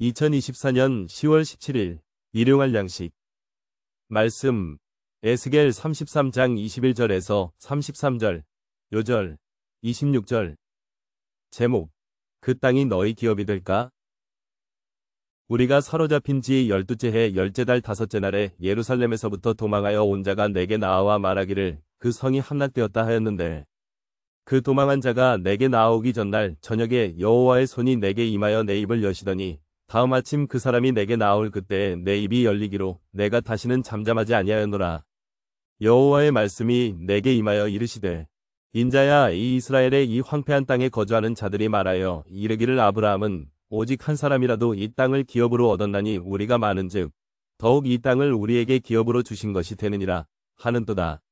2024년 10월 17일 일용할 양식 말씀 에스겔 33장 21절에서 33절 요절 26절 제목 그 땅이 너희 기업이 될까? 우리가 사로잡힌 지 열두째 해 열째 달 다섯째 날에 예루살렘에서부터 도망하여 온 자가 내게 나와 말하기를 그 성이 함락되었다 하였는데 그 도망한 자가 내게 나오기 전날 저녁에 여호와의 손이 내게 임하여 내 입을 여시더니 다음 아침 그 사람이 내게 나올 그때에 내 입이 열리기로 내가 다시는 잠잠하지 아니하였노라. 여호와의 말씀이 내게 임하여 이르시되 인자야 이 이스라엘의 이 황폐한 땅에 거주하는 자들이 말하여 이르기를 아브라함은 오직 한 사람이라도 이 땅을 기업으로 얻었나니 우리가 많은즉 더욱 이 땅을 우리에게 기업으로 주신 것이 되느니라 하는도다.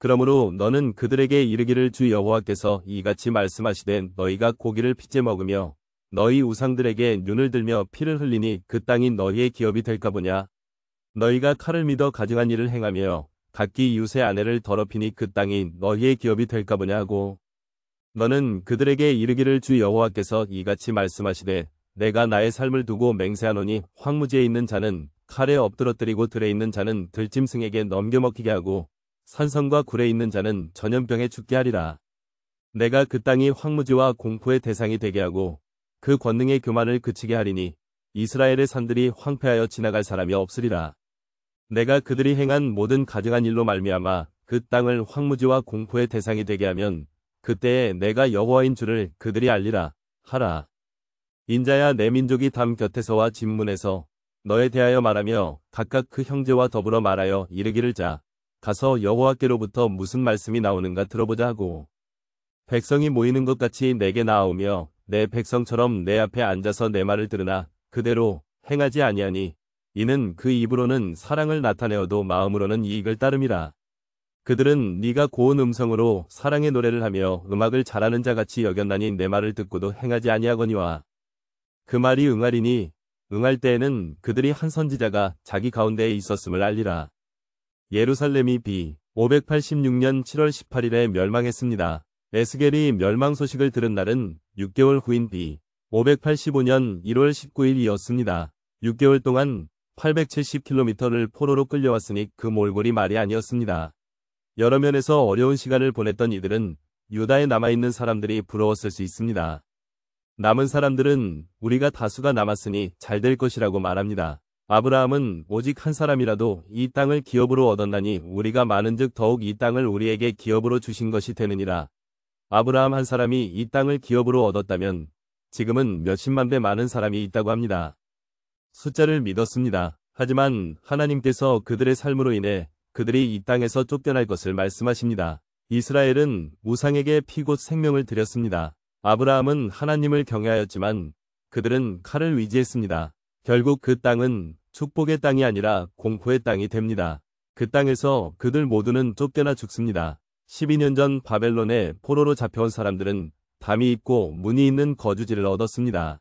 그러므로 너는 그들에게 이르기를 주 여호와께서 이같이 말씀하시되 너희가 고기를 핏째 먹으며 너희 우상들에게 눈을 들며 피를 흘리니 그 땅이 너희의 기업이 될까 보냐. 너희가 칼을 믿어 가증한 일을 행하며 각기 유세 아내를 더럽히니 그 땅이 너희의 기업이 될까 보냐 하고 너는 그들에게 이르기를 주 여호와께서 이같이 말씀하시되 내가 나의 삶을 두고 맹세하노니 황무지에 있는 자는 칼에 엎드러뜨리고 들에 있는 자는 들짐승에게 넘겨먹히게 하고 산성과 굴에 있는 자는 전염병에 죽게 하리라. 내가 그 땅이 황무지와 공포의 대상이 되게 하고 그 권능의 교만을 그치게 하리니 이스라엘의 산들이 황폐하여 지나갈 사람이 없으리라. 내가 그들이 행한 모든 가증한 일로 말미암아 그 땅을 황무지와 공포의 대상이 되게 하면 그때에 내가 여호와인 줄을 그들이 알리라 하라. 인자야 내 민족이 담 곁에서와 진문에서 너에 대하여 말하며 각각 그 형제와 더불어 말하여 이르기를 자 가서 여호와께로부터 무슨 말씀이 나오는가 들어보자 하고 백성이 모이는 것 같이 내게 나오며 내 백성처럼 내 앞에 앉아서 내 말을 들으나 그대로 행하지 아니하니 이는 그 입으로는 사랑을 나타내어도 마음으로는 이익을 따름이라. 그들은 네가 고운 음성으로 사랑의 노래를 하며 음악을 잘하는 자같이 여겼나니 내 말을 듣고도 행하지 아니하거니와 그 말이 응하리니 응할 때에는 그들이 한 선지자가 자기 가운데에 있었음을 알리라. 예루살렘이 비 586년 7월 18일에 멸망했습니다. 에스겔이 멸망 소식을 들은 날은 6개월 후인 B 585년 1월 19일이었습니다. 6개월 동안 870km를 포로로 끌려왔으니 그 몰골이 말이 아니었습니다. 여러 면에서 어려운 시간을 보냈던 이들은 유다에 남아있는 사람들이 부러웠을 수 있습니다. 남은 사람들은 우리가 다수가 남았으니 잘 될 것이라고 말합니다. 아브라함은 오직 한 사람이라도 이 땅을 기업으로 얻었나니 우리가 많은즉 더욱 이 땅을 우리에게 기업으로 주신 것이 되느니라. 아브라함 한 사람이 이 땅을 기업으로 얻었다면 지금은 몇십만 배 많은 사람이 있다고 합니다. 숫자를 믿었습니다. 하지만 하나님께서 그들의 삶으로 인해 그들이 이 땅에서 쫓겨날 것을 말씀하십니다. 이스라엘은 우상에게 피고 생명을 드렸습니다. 아브라함은 하나님을 경외하였지만 그들은 칼을 위지했습니다 결국 그 땅은 축복의 땅이 아니라 공포의 땅이 됩니다. 그 땅에서 그들 모두는 쫓겨나 죽습니다. 12년 전 바벨론에 포로로 잡혀온 사람들은 담이 있고 문이 있는 거주지를 얻었습니다.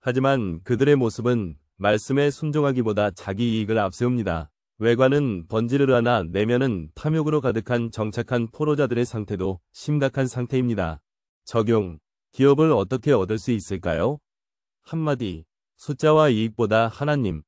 하지만 그들의 모습은 말씀에 순종하기보다 자기 이익을 앞세웁니다. 외관은 번지르르하나 내면은 탐욕으로 가득한 정착한 포로자들의 상태도 심각한 상태입니다. 적용. 기업을 어떻게 얻을 수 있을까요? 한마디. 숫자와 이익보다 하나님,